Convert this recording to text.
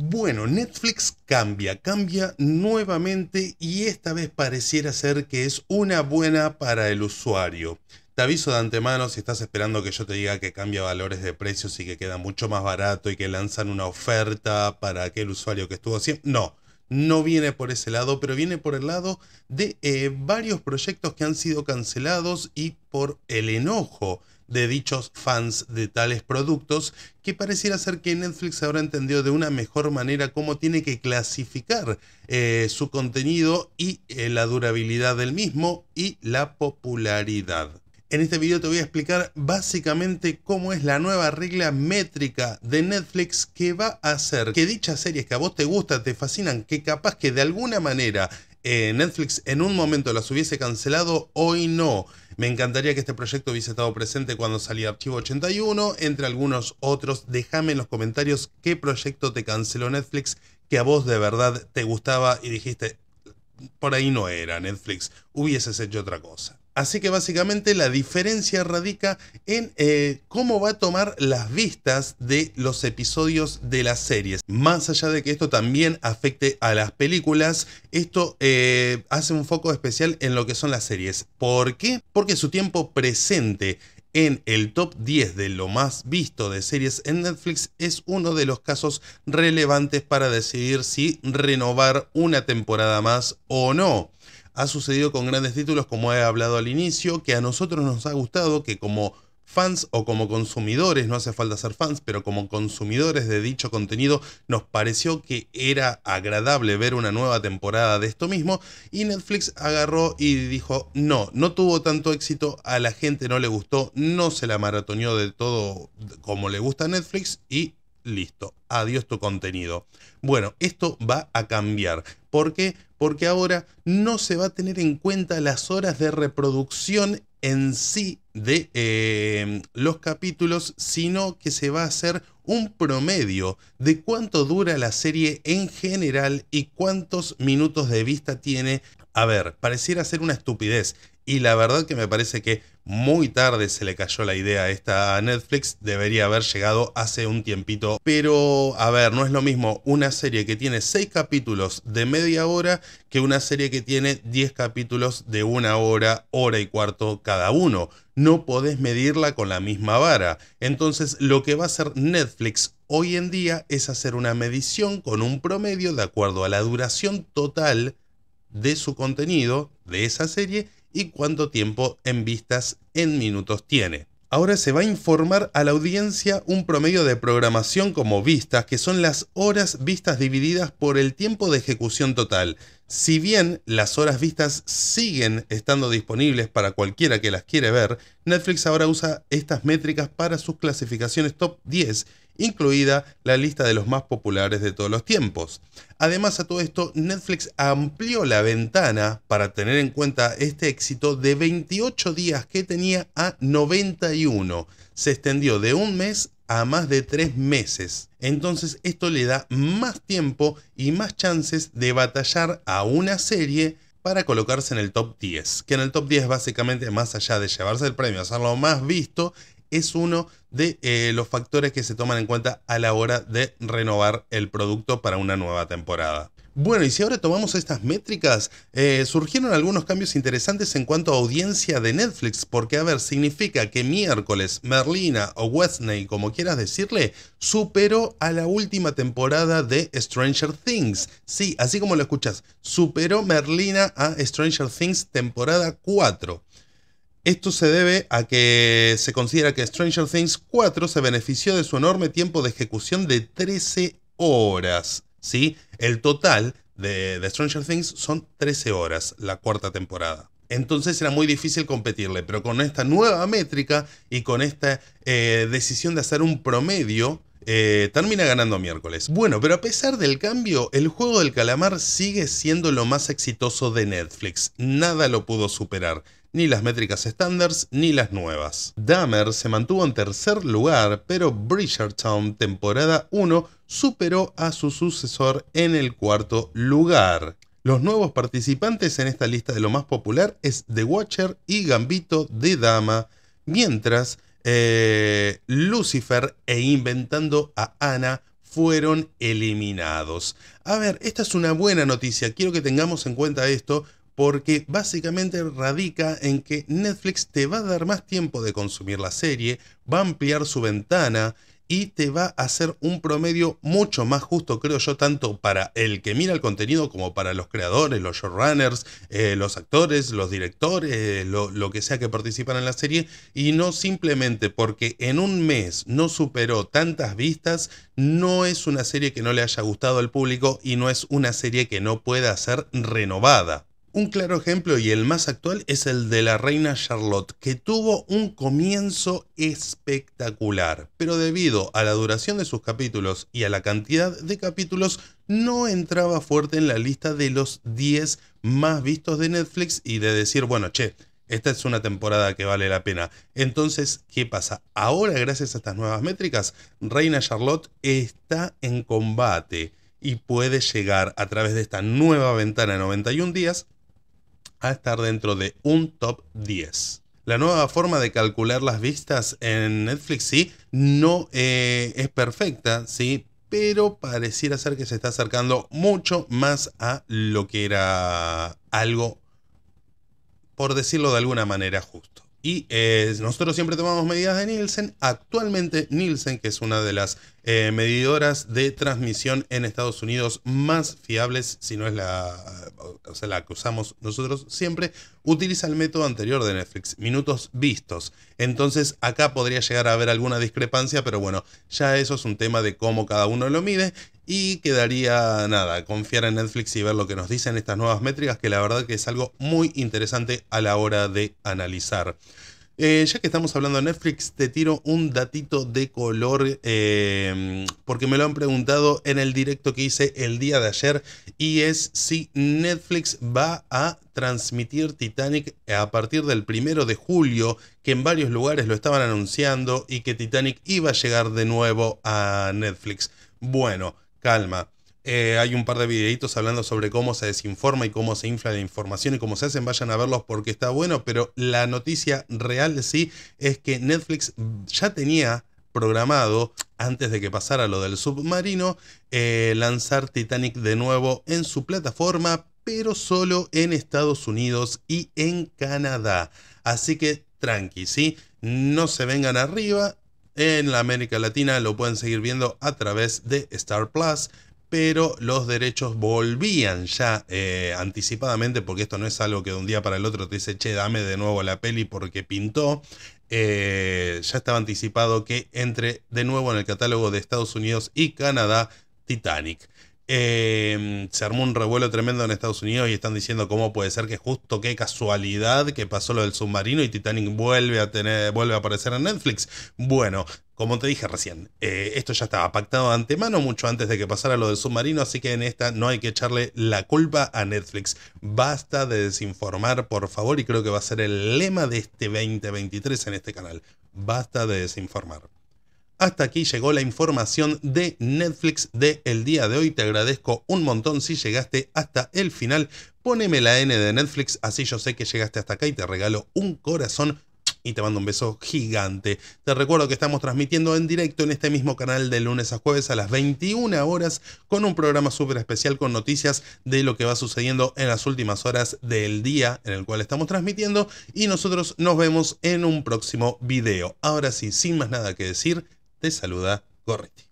Bueno, Netflix cambia, cambia nuevamente y esta vez pareciera ser que es una buena para el usuario. Te aviso de antemano si estás esperando que yo te diga que cambia valores de precios y que queda mucho más barato y que lanzan una oferta para aquel usuario que estuvo haciendo. No, no viene por ese lado, pero viene por el lado de eh, varios proyectos que han sido cancelados y por el enojo de dichos fans de tales productos, que pareciera ser que Netflix ahora entendió de una mejor manera cómo tiene que clasificar eh, su contenido y eh, la durabilidad del mismo y la popularidad. En este video te voy a explicar básicamente cómo es la nueva regla métrica de Netflix que va a hacer que dichas series que a vos te gustan, te fascinan, que capaz que de alguna manera eh, Netflix en un momento las hubiese cancelado, hoy no. Me encantaría que este proyecto hubiese estado presente cuando salía Archivo 81, entre algunos otros. Déjame en los comentarios qué proyecto te canceló Netflix que a vos de verdad te gustaba y dijiste, por ahí no era Netflix, hubieses hecho otra cosa. Así que básicamente la diferencia radica en eh, cómo va a tomar las vistas de los episodios de las series. Más allá de que esto también afecte a las películas, esto eh, hace un foco especial en lo que son las series. ¿Por qué? Porque su tiempo presente en el top 10 de lo más visto de series en Netflix es uno de los casos relevantes para decidir si renovar una temporada más o no ha sucedido con grandes títulos como he hablado al inicio, que a nosotros nos ha gustado, que como fans o como consumidores, no hace falta ser fans, pero como consumidores de dicho contenido, nos pareció que era agradable ver una nueva temporada de esto mismo y Netflix agarró y dijo, no, no tuvo tanto éxito, a la gente no le gustó, no se la maratoneó de todo como le gusta a Netflix y listo, adiós tu contenido. Bueno, esto va a cambiar. ¿Por qué? Porque ahora no se va a tener en cuenta las horas de reproducción en sí de em, los capítulos, sino que se va a hacer un promedio de cuánto dura la serie en general y cuántos minutos de vista tiene. A ver, pareciera ser una estupidez y la verdad que me parece que muy tarde se le cayó la idea a esta Netflix, debería haber llegado hace un tiempito. Pero, a ver, no es lo mismo una serie que tiene 6 capítulos de media hora que una serie que tiene 10 capítulos de una hora, hora y cuarto cada uno. No podés medirla con la misma vara. Entonces, lo que va a hacer Netflix hoy en día es hacer una medición con un promedio de acuerdo a la duración total de su contenido, de esa serie, y cuánto tiempo en vistas en minutos tiene. Ahora se va a informar a la audiencia un promedio de programación como vistas, que son las horas vistas divididas por el tiempo de ejecución total. Si bien las horas vistas siguen estando disponibles para cualquiera que las quiere ver, Netflix ahora usa estas métricas para sus clasificaciones top 10 incluida la lista de los más populares de todos los tiempos. Además a todo esto, Netflix amplió la ventana para tener en cuenta este éxito de 28 días que tenía a 91. Se extendió de un mes a más de tres meses. Entonces esto le da más tiempo y más chances de batallar a una serie para colocarse en el top 10, que en el top 10 básicamente más allá de llevarse el premio, hacerlo más visto, es uno de eh, los factores que se toman en cuenta a la hora de renovar el producto para una nueva temporada. Bueno, y si ahora tomamos estas métricas, eh, surgieron algunos cambios interesantes en cuanto a audiencia de Netflix, porque a ver, significa que miércoles, Merlina o Wesley, como quieras decirle, superó a la última temporada de Stranger Things. Sí, así como lo escuchas, superó Merlina a Stranger Things temporada 4. Esto se debe a que se considera que Stranger Things 4 se benefició de su enorme tiempo de ejecución de 13 horas. ¿sí? El total de, Stranger Things son 13 horas la cuarta temporada. Entonces era muy difícil competirle, pero con esta nueva métrica y con esta eh, decisión de hacer un promedio, eh, termina ganando miércoles. Bueno, pero a pesar del cambio, el juego del calamar sigue siendo lo más exitoso de Netflix. Nada lo pudo superar ni las métricas estándar ni las nuevas. Dahmer se mantuvo en tercer lugar, pero Bridgerton temporada 1 superó a su sucesor en el cuarto lugar. Los nuevos participantes en esta lista de lo más popular es The Watcher y Gambito de Dama, mientras eh, Lucifer e Inventando a Ana fueron eliminados. A ver, esta es una buena noticia, quiero que tengamos en cuenta esto porque básicamente radica en que Netflix te va a dar más tiempo de consumir la serie, va a ampliar su ventana y te va a hacer un promedio mucho más justo, creo yo, tanto para el que mira el contenido como para los creadores, los showrunners, eh, los actores, los directores, eh, lo que sea que participan en la serie, y no simplemente porque en un mes no superó tantas vistas, no es una serie que no le haya gustado al público y no es una serie que no pueda ser renovada. Un claro ejemplo y el más actual es el de la reina Charlotte, que tuvo un comienzo espectacular, pero debido a la duración de sus capítulos y a la cantidad de capítulos, no entraba fuerte en la lista de los 10 más vistos de Netflix y de decir, bueno, che, esta es una temporada que vale la pena. Entonces, ¿qué pasa? Ahora, gracias a estas nuevas métricas, Reina Charlotte está en combate y puede llegar a través de esta nueva ventana de 91 días a estar dentro de un top 10. La nueva forma de calcular las vistas en Netflix sí no eh, es perfecta, sí, pero pareciera ser que se está acercando mucho más a lo que era algo, por decirlo de alguna manera, justo. Y eh, nosotros siempre tomamos medidas de Nielsen. Actualmente Nielsen, que es una de las eh, medidoras de transmisión en Estados Unidos más fiables, si no es la, la que usamos nosotros siempre, utiliza el método anterior de Netflix, minutos vistos. Entonces acá podría llegar a haber alguna discrepancia, pero bueno, ya eso es un tema de cómo cada uno lo mide y quedaría nada, confiar en Netflix y ver lo que nos dicen estas nuevas métricas, que la verdad que es algo muy interesante a la hora de analizar. Eh, ya que estamos hablando de Netflix, te tiro un datito de color em, porque me lo han preguntado en el directo que hice el día de ayer y es si Netflix va a transmitir Titanic a partir del primero de julio, que en varios lugares lo estaban anunciando y que Titanic iba a llegar de nuevo a Netflix. Bueno, calma. Eh, hay un par de videitos hablando sobre cómo se desinforma y cómo se infla la información y cómo se hacen. Vayan a verlos porque está bueno, pero la noticia real sí es que Netflix ya tenía programado, antes de que pasara lo del submarino, eh, lanzar Titanic de nuevo en su plataforma, pero solo en Estados Unidos y en Canadá. Así que tranqui, ¿sí? No se vengan arriba. En la América Latina lo pueden seguir viendo a través de Star Plus pero los derechos volvían ya eh, anticipadamente, porque esto no es algo que de un día para el otro te dice, che, dame de nuevo la peli porque pintó. Eh, ya estaba anticipado que entre de nuevo en el catálogo de Estados Unidos y Canadá Titanic. Em, se armó un revuelo tremendo en Estados Unidos y están diciendo cómo puede ser que justo qué casualidad que pasó lo del submarino y Titanic vuelve a tener, vuelve a aparecer en Netflix. Bueno, como te dije recién, eh, esto ya estaba pactado de antemano mucho antes de que pasara lo del submarino, así que en esta no hay que echarle la culpa a Netflix. Basta de desinformar, por favor, y creo que va a ser el lema de este 2023 en este canal. Basta de desinformar. Hasta aquí llegó la información de Netflix de el día de hoy. Te agradezco un montón si llegaste hasta el final. Poneme la N de Netflix, así yo sé que llegaste hasta acá y te regalo un corazón y te mando un beso gigante. Te recuerdo que estamos transmitiendo en directo en este mismo canal de lunes a jueves a las 21 horas con un programa súper especial con noticias de lo que va sucediendo en las últimas horas del día en el cual estamos transmitiendo y nosotros nos vemos en un próximo video. Ahora sí, sin más nada que decir te saluda Gorriti.